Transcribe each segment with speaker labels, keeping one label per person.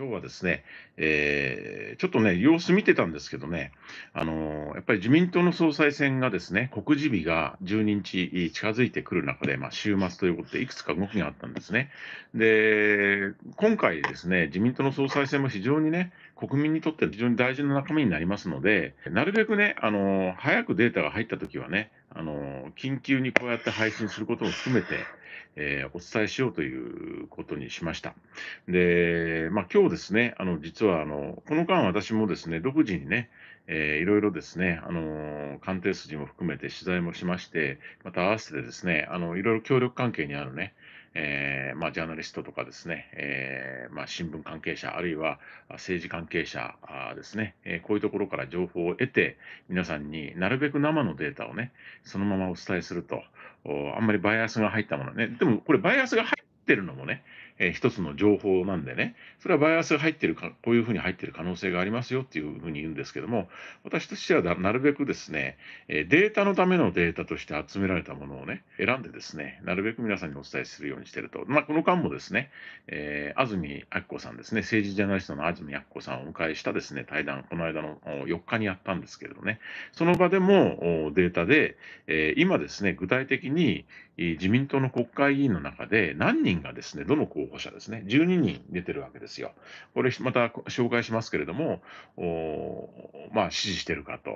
Speaker 1: 今日はですね、えー、ちょっとね、様子見てたんですけどね、あのー、やっぱり自民党の総裁選がですね、告示日が12日近づいてくる中で、まあ、週末ということで、いくつか動きがあったんですね。で、今回ですね、自民党の総裁選も非常にね、国民にとって非常に大事な中身になりますので、なるべくね、あのー、早くデータが入ったときはね、あの緊急にこうやって配信することも含めて、えー、お伝えしようということにしました。で、まあ、今日ですね、あの実はあのこの間、私もですね独自にね、えいろいろですね、あの鑑定筋も含めて取材もしまして、また合わせてですね、あのいろいろ協力関係にあるね、えー、まあ、ジャーナリストとかですね、えー、まあ、新聞関係者、あるいは政治関係者ですね、えー、こういうところから情報を得て、皆さんになるべく生のデータをね、そのままお伝えすると。あんまりバイアスが入ったものね。でもこれバイアスが入ってるのもね、え一つの情報なんでね、それはバイアスが入ってるか、こういうふうに入ってる可能性がありますよっていうふうに言うんですけども、私としてはなるべくですね、データのためのデータとして集められたものをね、選んでですね、なるべく皆さんにお伝えするようにしてると。まあ、この間もですね、えー、安住明子さんですね、政治ジャーナリストの安住明子さんをお迎えしたですね、対談、この間の4日にやったんですけれどね、その場でもデータで、えー、今ですね、具体的に、自民党の国会議員の中で何人がですね、どの候補者ですね、12人出てるわけですよ。これまた紹介しますけれども、まあ、支持してるかと。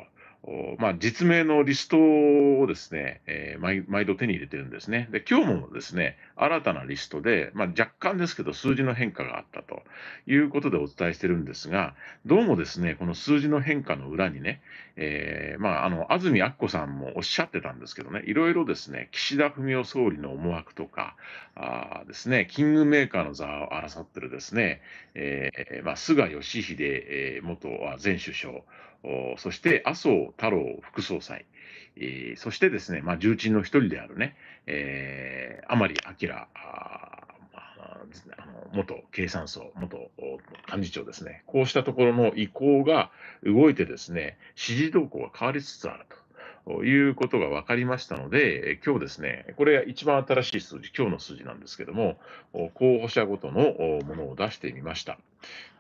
Speaker 1: まあ、実名のリストをですね、えー、毎度手に入れてるんですね。で、今日もですね、新たなリストで、まあ、若干ですけど、数字の変化があったということでお伝えしてるんですが、どうもですね、この数字の変化の裏にね、えー、まあ、あの、安住明子さんもおっしゃってたんですけどね、いろいろですね、岸田文雄総理の思惑とか、あですね、キングメーカーの座を争ってるですね、えー、まあ、菅義偉、え元前首相、そして麻生太郎副総裁、えそしてですね、まあ、重鎮の一人であるね、えー、甘利明元経産総、元幹事長ですね、こうしたところの意向が動いてですね、支持動向が変わりつつあると。ということが分かりましたので、今日ですね、これが一番新しい数字、今日の数字なんですけども、候補者ごとのものを出してみました。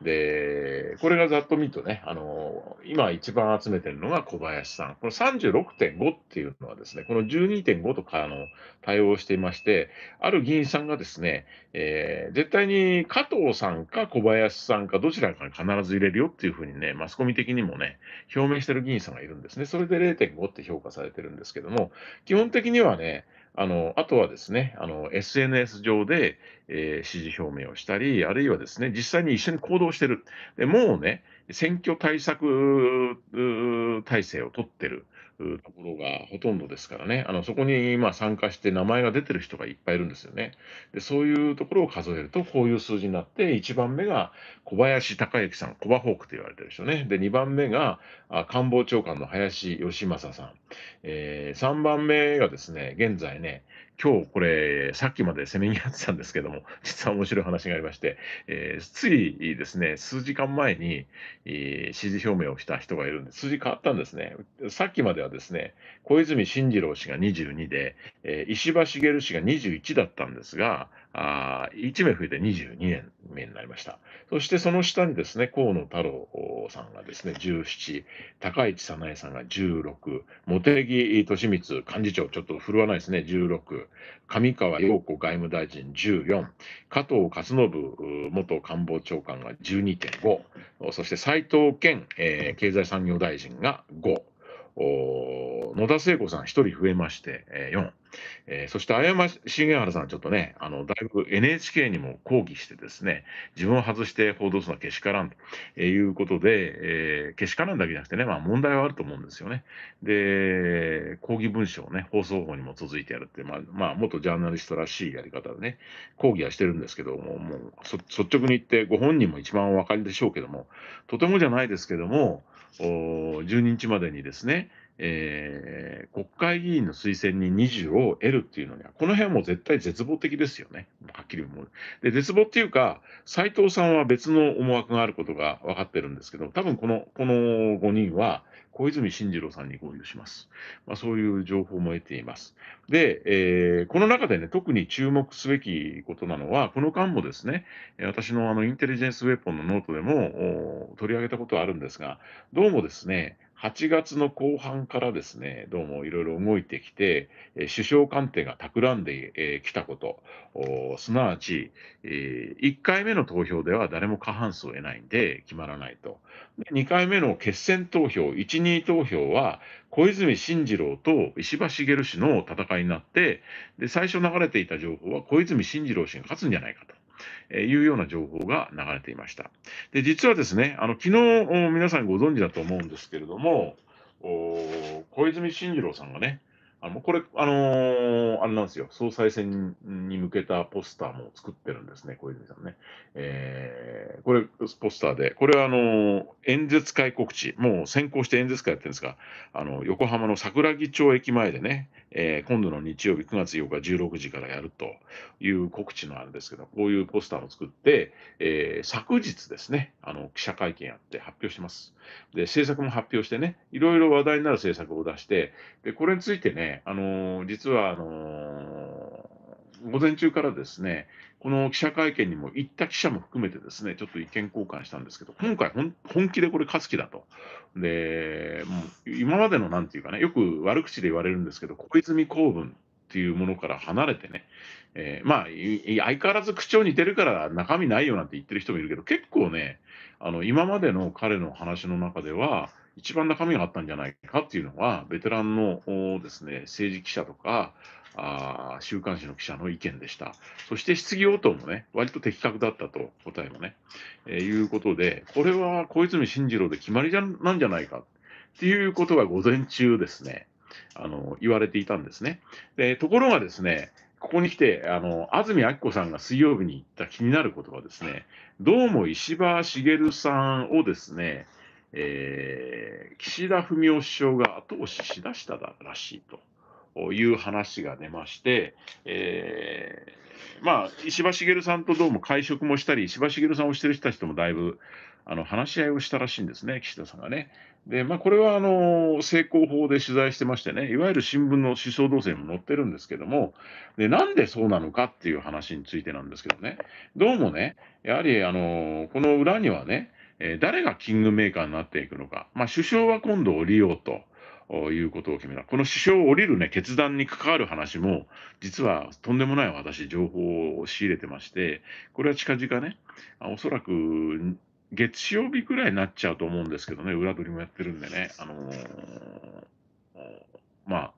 Speaker 1: で、これがざっと見るとね、あの今一番集めてるのが小林さん、この36.5っていうのはですね、この12.5とかの対応していまして、ある議員さんがですね、えー、絶対に加藤さんか小林さんかどちらかに必ず入れるよっていうふうにね、マスコミ的にもね、表明してる議員さんがいるんですね。それで0.5って表評価されてるんですけども、基本的にはね、あの、あとはですね、あの、SNS 上で、えー、支持表明をしたり、あるいはですね、実際に一緒に行動してる。で、もうね、選挙対策体制を取ってる。ところがほとんどですからね、あのそこにまあ参加して名前が出てる人がいっぱいいるんですよね。でそういうところを数えると、こういう数字になって、1番目が小林孝之さん、コバホークと言われてる人ね。で、2番目が官房長官の林芳正さん。えー、3番目がですね、現在ね、今日これ、さっきまで攻めにやってたんですけども、実は面白い話がありまして、えー、ついですね、数時間前に、えー、支持表明をした人がいるんで、数字変わったんですね。さっきまではですね、小泉進次郎氏が22で、えー、石破茂氏が21だったんですが、あ1名増えて22目になりました。そしてその下にですね、河野太郎さんがですね、17、高市早苗さんが16、茂木敏光幹事長、ちょっと振るわないですね、16、上川陽子外務大臣14、加藤勝信元官房長官が12.5、そして斉藤健、えー、経済産業大臣が5、野田聖子さん1人増えまして、えー、4、えー、そして綾間重原さん、ちょっとね、あのだいぶ NHK にも抗議してですね、自分を外して報道するのはけしからんということで、えー、けしからんだけじゃなくてね、まあ、問題はあると思うんですよね。で、抗議文書をね、放送法にも続いてやるって、まあ、まあ、元ジャーナリストらしいやり方でね、抗議はしてるんですけども、もう率直に言って、ご本人も一番お分かりでしょうけども、とてもじゃないですけども、12日までにですね、えー、国会議員の推薦に20を得るっていうのには、この辺はもう絶対絶望的ですよね。はっきり思う。で、絶望っていうか、斎藤さんは別の思惑があることが分かってるんですけど、多分この、この5人は、小泉進次郎さんに合流します。まあ、そういう情報も得ています。で、えー、この中でね、特に注目すべきことなのは、この間もですね、私のあのインテリジェンスウェポンのノートでも取り上げたことはあるんですが、どうもですね、8月の後半からですね、どうもいろいろ動いてきて、首相官邸が企んできたこと、すなわち、1回目の投票では誰も過半数を得ないんで決まらないと。2回目の決選投票、1、2投票は、小泉進次郎と石破茂氏の戦いになってで、最初流れていた情報は小泉進次郎氏が勝つんじゃないかと。えー、いうような情報が流れていました。で、実はですね、あの、昨日、皆さんご存知だと思うんですけれども、お小泉進次郎さんがね、あのこれ、あのー、あれなんですよ、総裁選に向けたポスターも作ってるんですね、小泉さんね。えー、これ、ポスターで、これはあのー、演説会告知、もう先行して演説会やってるんですが、あの横浜の桜木町駅前でね、えー、今度の日曜日9月8日16時からやるという告知のあれですけど、こういうポスターを作って、えー、昨日ですね、あの記者会見やって発表してます。で、政策も発表してね、いろいろ話題になる政策を出して、でこれについてね、あの実はあの午前中からですね、この記者会見にも行った記者も含めてですね、ちょっと意見交換したんですけど、今回本気でこれ勝つ気だと。で、もう今までのなんていうかね、よく悪口で言われるんですけど、小泉公文っていうものから離れてね、えー、まあ、相変わらず口調似てるから中身ないよなんて言ってる人もいるけど、結構ね、あの今までの彼の話の中では、一番中身があったんじゃないかっていうのは、ベテランのですね、政治記者とか、あ週刊誌の記者の意見でした。そして質疑応答もね、割と的確だったと、答えもね、えー、いうことで、これは小泉進次郎で決まりじゃなんじゃないかっていうことが午前中ですね、あの言われていたんですね。でところがですね、ここに来て、あの安住明子さんが水曜日に言った気になることはですね、どうも石破茂さんをですね、えー、岸田文雄首相が後押ししだしたらしいという話が出まして、えー、まあ、石破茂さんとどうも会食もしたり、石破茂さんをしてる人たちともだいぶあの話し合いをしたらしいんですね、岸田さんがね。で、まあ、これはあの成功法で取材してましてね、いわゆる新聞の思想動線も載ってるんですけども、でなんでそうなのかっていう話についてなんですけどね、どうもね、やはりあのこの裏にはね、えー、誰がキングメーカーになっていくのか、まあ、首相は今度降りようと。いうことを決めたこの首相を降りる、ね、決断に関わる話も実はとんでもない私情報を仕入れてましてこれは近々ねおそらく月曜日くらいになっちゃうと思うんですけどね裏取りもやってるんでね、あのー、まあ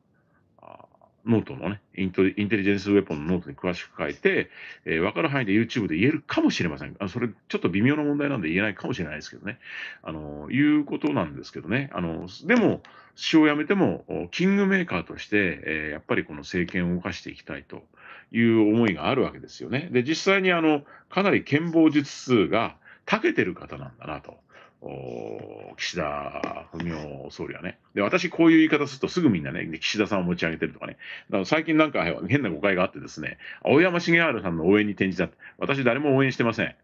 Speaker 1: ノートのね、インテリジェンスウェポンのノートに詳しく書いて、えー、分かる範囲で YouTube で言えるかもしれません。あそれ、ちょっと微妙な問題なんで言えないかもしれないですけどね。あの、いうことなんですけどね。あの、でも、首相を辞めても、キングメーカーとして、えー、やっぱりこの政権を動かしていきたいという思いがあるわけですよね。で、実際にあの、かなり健忘術数が長けてる方なんだなと。岸田文雄総理はねで、私、こういう言い方するとすぐみんなね、岸田さんを持ち上げてるとかね、だから最近なんか変な誤解があって、ですね青山茂治さんの応援に転じた、私、誰も応援してません。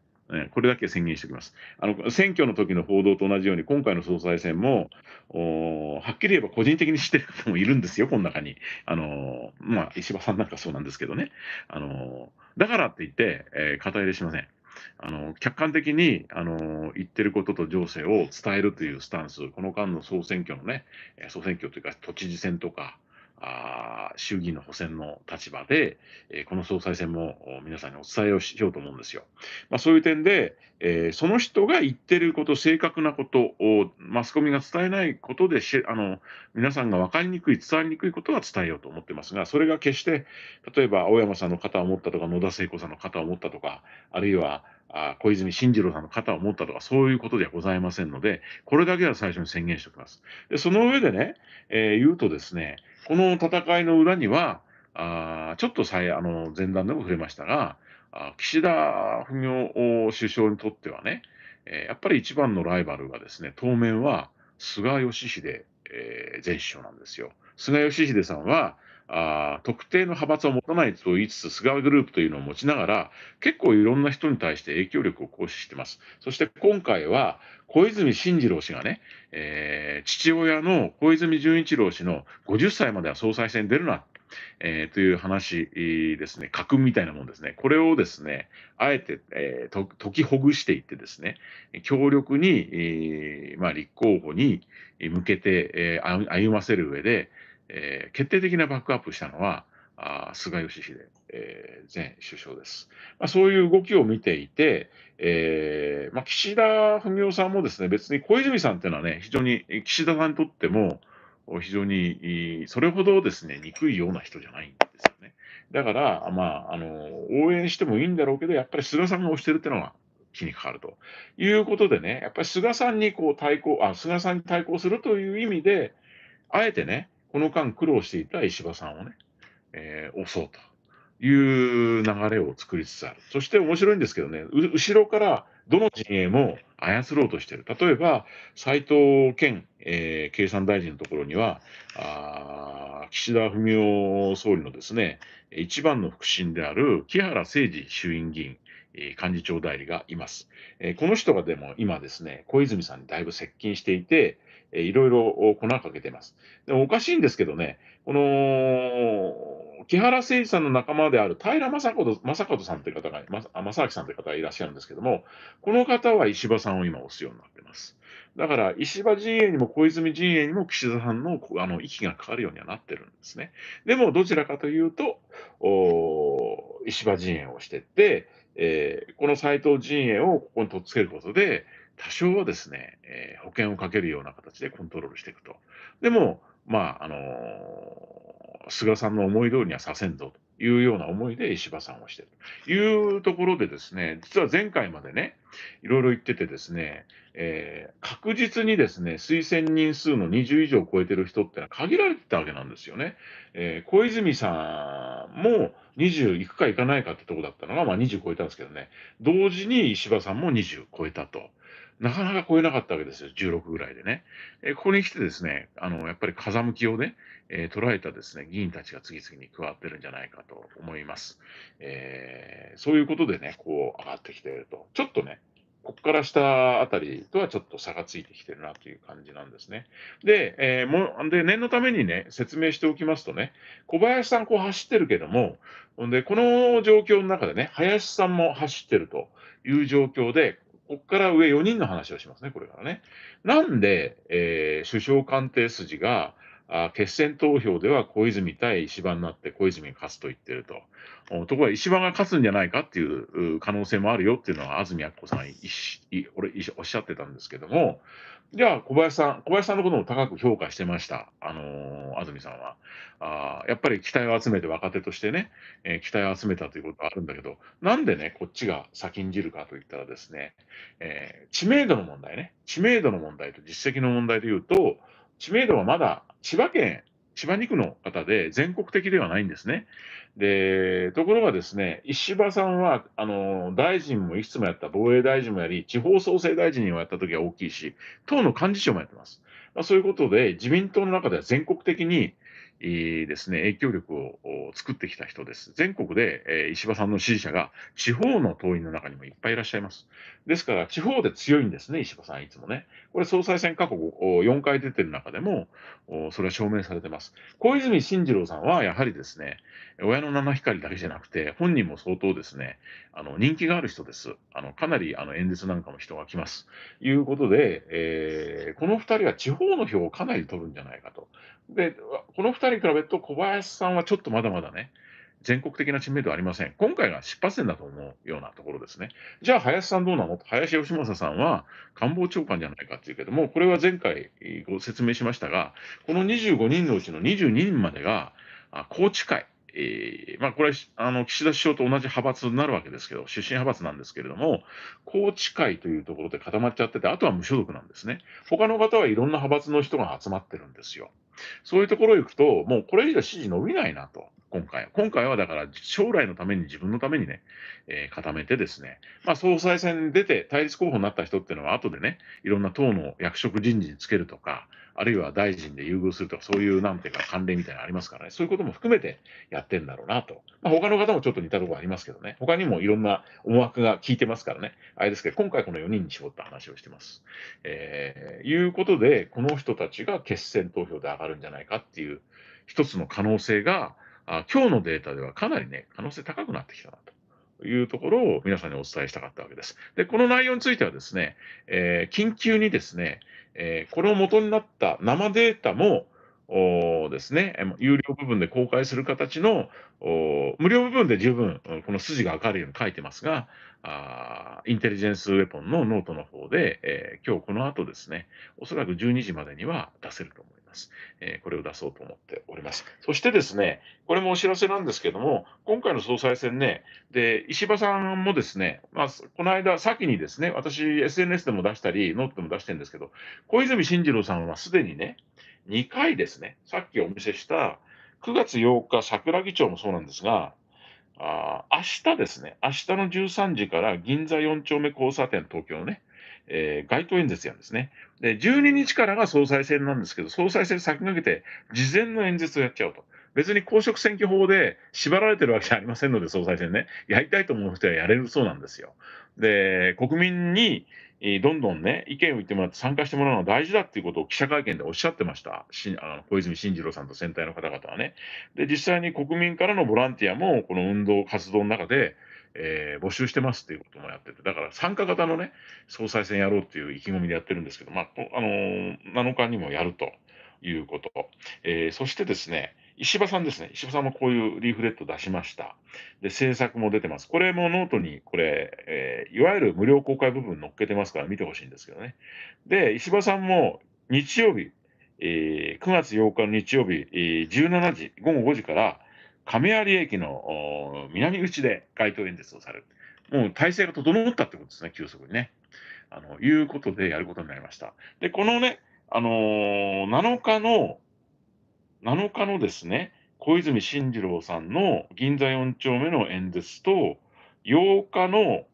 Speaker 1: これだけ宣言しておきます。あの選挙の時の報道と同じように、今回の総裁選も、はっきり言えば個人的に知ってる方もいるんですよ、この中に。あのまあ、石破さんなんかそうなんですけどね。あのだからって言って、えー、肩入れしません。あの客観的にあの言ってることと情勢を伝えるというスタンス、この間の総選挙のね、総選挙というか都知事選とか、あ衆議院の補選の立場で、えー、この総裁選も皆さんにお伝えをしようと思うんですよ。まあ、そういう点で、えー、その人が言ってること、正確なことをマスコミが伝えないことでしあの、皆さんが分かりにくい、伝わりにくいことは伝えようと思ってますが、それが決して、例えば青山さんの肩を持ったとか、野田聖子さんの肩を持ったとか、あるいはあ小泉進次郎さんの肩を持ったとか、そういうことではございませんので、これだけは最初に宣言しておきます。でその上でね、えー、言うとですね、この戦いの裏には、あちょっとさえあの前段でも触れましたが、あ岸田文雄首相にとってはね、えー、やっぱり一番のライバルがですね、当面は菅義偉、えー、前首相なんですよ。菅義偉さんは、あ特定の派閥を持たないと言いつつ、菅グループというのを持ちながら、結構いろんな人に対して影響力を行使してます。そして今回は、小泉進次郎氏がね、えー、父親の小泉純一郎氏の50歳までは総裁選に出るな、えー、という話ですね、架空みたいなもんですね。これをですね、あえて、えー、解きほぐしていってですね、強力に、えー、まあ、立候補に向けて、えー、歩ませる上で、えー、決定的なバックアップしたのは、あ菅義偉、えー、前首相です、まあ、そういう動きを見ていて、えーまあ、岸田文雄さんもですね別に小泉さんっていうのはね、非常に岸田さんにとっても、非常にそれほどですね憎いような人じゃないんですよね。だから、まあ、あの応援してもいいんだろうけど、やっぱり菅さんが推してるっていうのは気にかかるということでね、やっぱり菅さんにこう対抗あ菅さんに対抗するという意味で、あえてね、この間苦労していた石破さんをね、えー、押そうという流れを作りつつある。そして面白いんですけどね、後ろからどの陣営も操ろうとしてる。例えば、斎藤健、えー、経産大臣のところには、あ岸田文雄総理のですね、一番の腹心である木原誠二衆院議員、幹事長代理がいます。この人がでも今ですね、小泉さんにだいぶ接近していて、いろいろ粉かけてます。でもおかしいんですけどね、この、木原誠二さんの仲間である平正門正門さんという方が、正明さんという方がいらっしゃるんですけども、この方は石破さんを今押すようになってます。だから、石破陣営にも小泉陣営にも岸田さんのあの息がかかるようにはなってるんですね。でも、どちらかというと、石破陣営をしてって、えー、この斎藤陣営をここにとっつけることで、多少はですね、えー、保険をかけるような形でコントロールしていくと。でも、まあ、あのー、菅さんの思い通りにはさせんぞというような思いで石破さんをしているというところでですね、実は前回までね、いろいろ言っててですね、えー、確実にですね、推薦人数の20以上を超えてる人ってのは限られてたわけなんですよね。えー、小泉さんも、20いくかいかないかってとこだったのが、まあ、20超えたんですけどね、同時に石破さんも20超えたと。なかなか超えなかったわけですよ、16ぐらいでね。えここに来てですね、あの、やっぱり風向きをね、えー、捉えたですね、議員たちが次々に加わってるんじゃないかと思います。えー、そういうことでね、こう上がってきていると。ちょっとね、ここから下あたりとはちょっと差がついてきてるなという感じなんですね。で、えー、もで念のためにね、説明しておきますとね、小林さんこう走ってるけども、でこの状況の中でね、林さんも走ってるという状況で、ここから上4人の話をしますね、これからね。なんで、えー、首相官邸筋が、あ決選投票では小泉対石破になって小泉が勝つと言ってると。ところが石破が勝つんじゃないかっていう可能性もあるよっていうのは安住明子さんが俺おっしゃってたんですけども、じゃあ小林さん、小林さんのことも高く評価してました、あのー、安住さんはあ。やっぱり期待を集めて若手としてね、えー、期待を集めたということはあるんだけど、なんでね、こっちが先んじるかといったらですね、えー、知名度の問題ね、知名度の問題と実績の問題で言うと、知名度はまだ千葉県、千葉2区の方で、全国的ではないんですね。で、ところがですね、石破さんは、あの、大臣もいくつもやった、防衛大臣もやり、地方創生大臣にもやった時は大きいし、党の幹事長もやってます。まあ、そういうことで、自民党の中では全国的に、ですね、影響力を作ってきた人です。全国で、えー、石破さんの支持者が地方の党員の中にもいっぱいいらっしゃいます。ですから、地方で強いんですね、石破さん、いつもね。これ、総裁選過去4回出てる中でも、それは証明されてます。小泉進次郎さんは、やはりですね、親の七光だけじゃなくて、本人も相当ですね、あの人気がある人です。あのかなりあの演説なんかも人が来ます。いうことで、えー、この2人は地方の票をかなり取るんじゃないかと。で、この2人比べると、小林さんはちょっとまだまだね、全国的な知名度はありません。今回が出発点だと思うようなところですね。じゃあ、林さんどうなの林芳正さんは官房長官じゃないかっていうけども、これは前回ご説明しましたが、この25人のうちの22人までが、宏池会、えー、まあ、これあの岸田首相と同じ派閥になるわけですけど、出身派閥なんですけれども、宏池会というところで固まっちゃってて、あとは無所属なんですね。他の方はいろんな派閥の人が集まってるんですよ。そういうところ行くと、もうこれ以上支持伸びないなと。今回は。今回はだから将来のために自分のためにね、えー、固めてですね、まあ、総裁選に出て対立候補になった人っていうのは後でね、いろんな党の役職人事につけるとか、あるいは大臣で優遇するとか、そういうなんていうか関連みたいなのありますからね、そういうことも含めてやってんだろうなと。まあ、他の方もちょっと似たところありますけどね、他にもいろんな思惑が効いてますからね、あれですけど、今回この4人に絞った話をしてます。えー、いうことで、この人たちが決選投票で上がるんじゃないかっていう、一つの可能性が、あ今日のデータではかなりね、可能性高くなってきたなというところを皆さんにお伝えしたかったわけです。で、この内容についてはですね、えー、緊急にですね、えー、これを元になった生データもですね、有料部分で公開する形の無料部分で十分この筋が分かるように書いてますが、あインテリジェンスウェポンのノートの方で、えー、今日この後ですね、おそらく12時までには出せると思います。ます。えこれを出そうと思っております。そしてですね、これもお知らせなんですけども、今回の総裁選ね、で、石破さんもですね、まあ、この間、先にですね、私、SNS でも出したり、ノートでも出してるんですけど、小泉進次郎さんはすでにね、2回ですね、さっきお見せした9月8日、桜木町もそうなんですが、あ明日ですね、明日の13時から銀座4丁目交差点、東京のね、えー、街頭演説やるんですね。で、12日からが総裁選なんですけど、総裁選先駆けて、事前の演説をやっちゃうと。別に公職選挙法で縛られてるわけじゃありませんので、総裁選ね。やりたいと思う人はやれるそうなんですよ。で、国民に、どんどんね、意見を言ってもらって参加してもらうのは大事だっていうことを記者会見でおっしゃってました。しあの小泉進次郎さんと選対の方々はね。で、実際に国民からのボランティアも、この運動活動の中で、えー、募集してますっていうこともやってて、だから参加型のね、総裁選やろうっていう意気込みでやってるんですけど、まあ、あのー、7日にもやるということ。えー、そしてですね、石破さんですね。石破さんもこういうリーフレット出しました。で、制作も出てます。これもノートに、これ、えー、いわゆる無料公開部分載っけてますから見てほしいんですけどね。で、石破さんも日曜日、えー、9月8日の日曜日、えー、17時、午後5時から、亀有駅の南口で街頭演説をされる。もう体制が整ったってことですね、急速にね。あのいうことでやることになりました。で、このね、あのー、7日の、7日のですね、小泉進次郎さんの銀座4丁目の演説と、8日の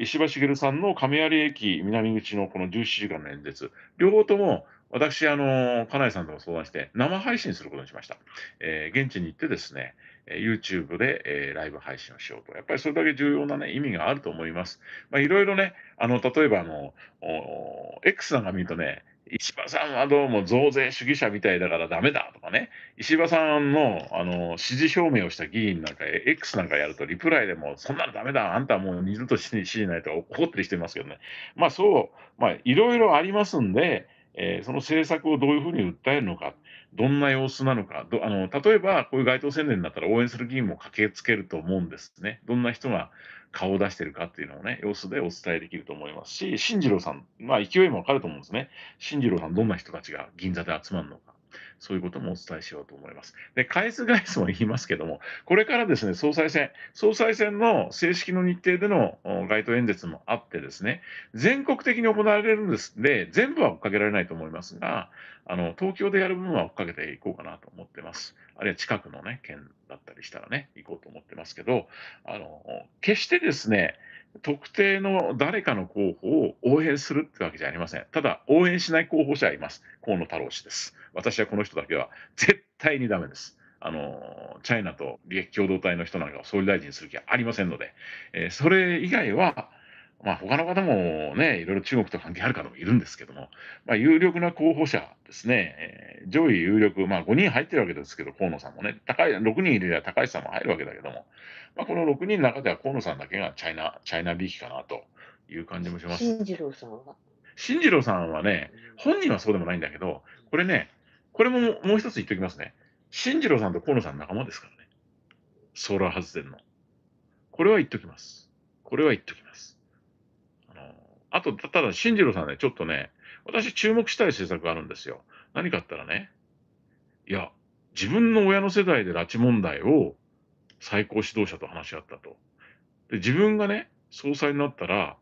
Speaker 1: 石破茂さんの亀有駅南口のこの17時間の演説、両方とも私、あの、金井さんとも相談して、生配信することにしました。えー、現地に行ってですね、YouTube で、えー、ライブ配信をしようと。やっぱりそれだけ重要な、ね、意味があると思います。まあ、いろいろね、あの、例えば、あの、X なんか見るとね、石破さんはどうも増税主義者みたいだからダメだとかね、石破さんのあの支持表明をした議員なんか、X なんかやると、リプライでも、そんなのダメだ、あんたはもう二度と支持ないと怒ってる人いますけどね、まあそう、まあいろいろありますんで、えー、その政策をどういうふうに訴えるのか、どんな様子なのか、どあの例えばこういう街頭宣伝だったら応援する議員も駆けつけると思うんですね、どんな人が顔を出してるかっていうのをね、様子でお伝えできると思いますし、進次郎さん、まあ、勢いもわかると思うんですね、進次郎さん、どんな人たちが銀座で集まるのか。そういうこともお伝えしようと思います。で、返す返すも言いますけども、これからですね、総裁選、総裁選の正式の日程での街頭演説もあってですね、全国的に行われるんですで、全部は追っかけられないと思いますが、あの、東京でやる分は追っかけていこうかなと思ってます。あるいは近くのね、県だったりしたらね、行こうと思ってますけど、あの、決してですね、特定の誰かの候補を応援するってわけじゃありません。ただ、応援しない候補者はいます。河野太郎氏です。私はこの人だけは絶対にダメです。あの、チャイナと利益共同体の人なんかを総理大臣にする気はありませんので、えー、それ以外は、まあ、他の方もね、いろいろ中国と関係ある方もいるんですけども、まあ、有力な候補者ですね、上位有力、まあ、5人入ってるわけですけど、河野さんもね、高い6人入れれば高市さんも入るわけだけども、まあ、この6人の中では河野さんだけがチャイナ、チャイナビーキかなという感じもします。新次郎さんは新次郎さんはね、本人はそうでもないんだけど、これね、これももう一つ言っておきますね。新次郎さんと河野さん仲間ですからね。ソーラー発電の。これは言っておきます。これは言っておきます。あと、ただ、新次郎さんね、ちょっとね、私注目したい政策があるんですよ。何かあったらね、いや、自分の親の世代で拉致問題を最高指導者と話し合ったと。で、自分がね、総裁になったら、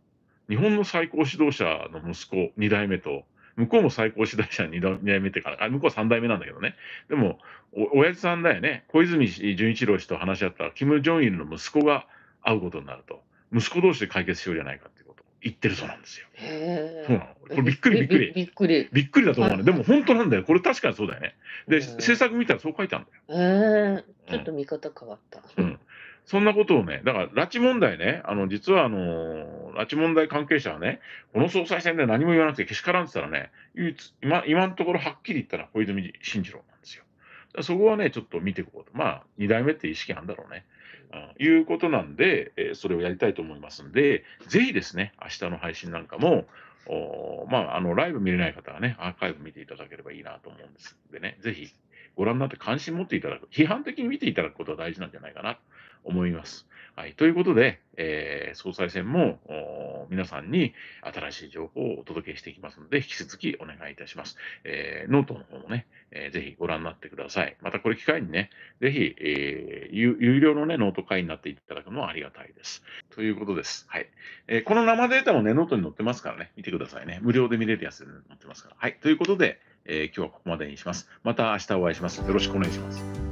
Speaker 1: 日本の最高指導者の息子二代目と、向こうも最高指導者二代代目ってから、あ、向こうは三代目なんだけどね。でも、お、親父さんだよね。小泉純一郎氏と話し合ったら、キム・ジョンイルの息子が会うことになると。息子同士で解決しようじゃないかっていう。言ってるそうなんですよ。そうなの。これびっくりびっくり。びっくり。びっくりだと思うね。でも本当なんだよ。これ確かにそうだよね。で、制作見たらそう書いてあるんだよ。ええ。ちょっと見方変わった。うん。そんなことをね、だから拉致問題ね、あの、実はあのー、拉致問題関係者はね、この総裁選で何も言わなくてけしからんって言ったらね、今、今のところはっきり言ったら小泉進次郎なんですよ。そこはね、ちょっと見ていこうと。まあ、二代目って意識あるんだろうね。うん、いうことなんで、えそれをやりたいと思いますんで、ぜひですね、明日の配信なんかも、おまあ、あの、ライブ見れない方はね、アーカイブ見ていただければいいなと思うんですでね、ぜひご覧になって関心持っていただく、批判的に見ていただくことが大事なんじゃないかな思います。はい、ということで、えー、総裁選も皆さんに新しい情報をお届けしていきますので、引き続きお願いいたします。えー、ノートの方もね、えー、ぜひご覧になってください。またこれ機会にね、ぜひ、えー、有料の、ね、ノート会員になっていただくのはありがたいです。ということです。はい。えー、この生データもね、ノートに載ってますからね、見てくださいね。無料で見れるやつに載ってますから。はい。ということで、えー、今日はここまでにします。また明日お会いします。よろしくお願いします。